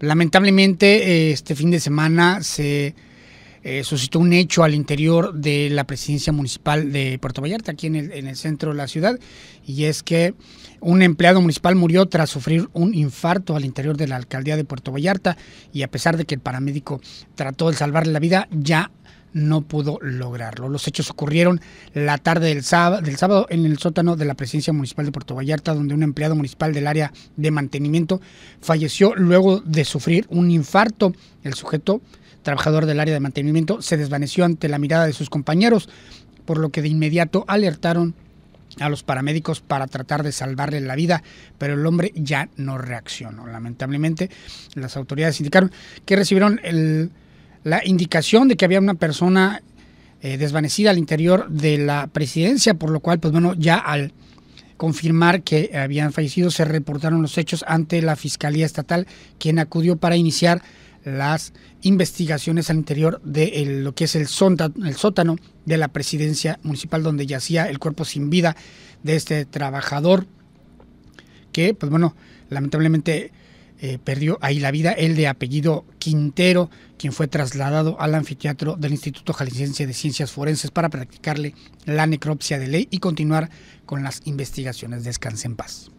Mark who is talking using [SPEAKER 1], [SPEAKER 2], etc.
[SPEAKER 1] Lamentablemente, eh, este fin de semana se eh, suscitó un hecho al interior de la presidencia municipal de Puerto Vallarta, aquí en el, en el, centro de la ciudad, y es que un empleado municipal murió tras sufrir un infarto al interior de la alcaldía de Puerto Vallarta, y a pesar de que el paramédico trató de salvarle la vida, ya no pudo lograrlo. Los hechos ocurrieron la tarde del sábado, en el sótano de la presidencia municipal de Puerto Vallarta, donde un empleado municipal del área de mantenimiento falleció luego de sufrir un infarto. El sujeto, trabajador del área de mantenimiento, se desvaneció ante la mirada de sus compañeros, por lo que de inmediato alertaron a los paramédicos para tratar de salvarle la vida, pero el hombre ya no reaccionó. Lamentablemente, las autoridades indicaron que recibieron el la indicación de que había una persona eh, desvanecida al interior de la presidencia, por lo cual, pues bueno, ya al confirmar que habían fallecido, se reportaron los hechos ante la Fiscalía Estatal, quien acudió para iniciar las investigaciones al interior de lo que es el, el sótano de la presidencia municipal donde yacía el cuerpo sin vida de este trabajador que, pues bueno, lamentablemente eh, perdió ahí la vida, el de apellido Quintero, quien fue trasladado al anfiteatro del Instituto Jalisciense de Ciencias Forenses para practicarle la necropsia de ley y continuar con las investigaciones. Descanse en paz.